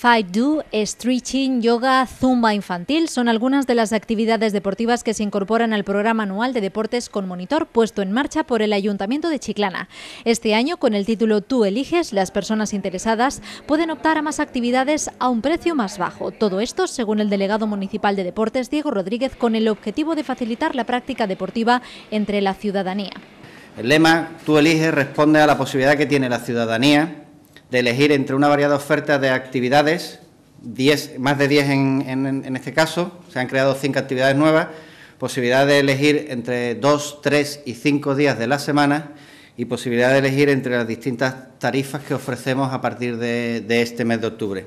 Fight Do, Stretching, Yoga, Zumba Infantil son algunas de las actividades deportivas que se incorporan al programa anual de deportes con monitor puesto en marcha por el Ayuntamiento de Chiclana. Este año, con el título Tú eliges, las personas interesadas pueden optar a más actividades a un precio más bajo. Todo esto, según el delegado municipal de deportes, Diego Rodríguez, con el objetivo de facilitar la práctica deportiva entre la ciudadanía. El lema Tú eliges responde a la posibilidad que tiene la ciudadanía de elegir entre una variada oferta de actividades, más de 10 en, este caso, se han creado cinco actividades nuevas, posibilidad de elegir entre 2, 3 y 5 días de la semana y posibilidad de elegir entre las distintas tarifas que ofrecemos a partir de, de este mes de octubre.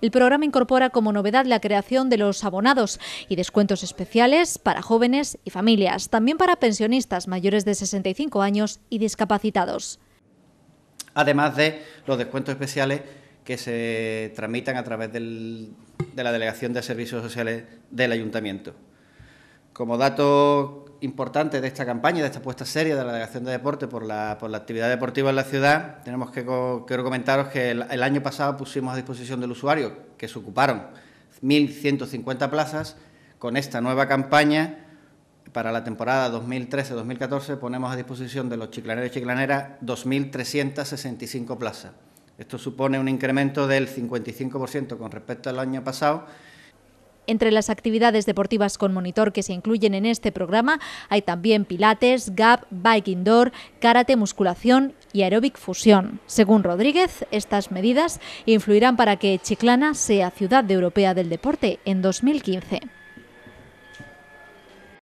El programa incorpora como novedad la creación de los abonados y descuentos especiales para jóvenes y familias, también para pensionistas mayores de 65 años y discapacitados además de los descuentos especiales que se transmitan a través de la Delegación de Servicios Sociales del Ayuntamiento. Como dato importante de esta campaña, de esta apuesta seria de la Delegación de Deporte por la, actividad deportiva en la ciudad, tenemos que quiero comentaros que el, el año pasado pusimos a disposición del usuario, que se ocuparon 1.150 plazas, con esta nueva campaña para la temporada 2013-2014 ponemos a disposición de los chiclaneros y chiclaneras 2.365 plazas. Esto supone un incremento del 55% con respecto al año pasado. Entre las actividades deportivas con monitor que se incluyen en este programa hay también pilates, gap, bike indoor, karate, musculación y aeróbic fusión. Según Rodríguez, estas medidas influirán para que Chiclana sea ciudad europea del deporte en 2015.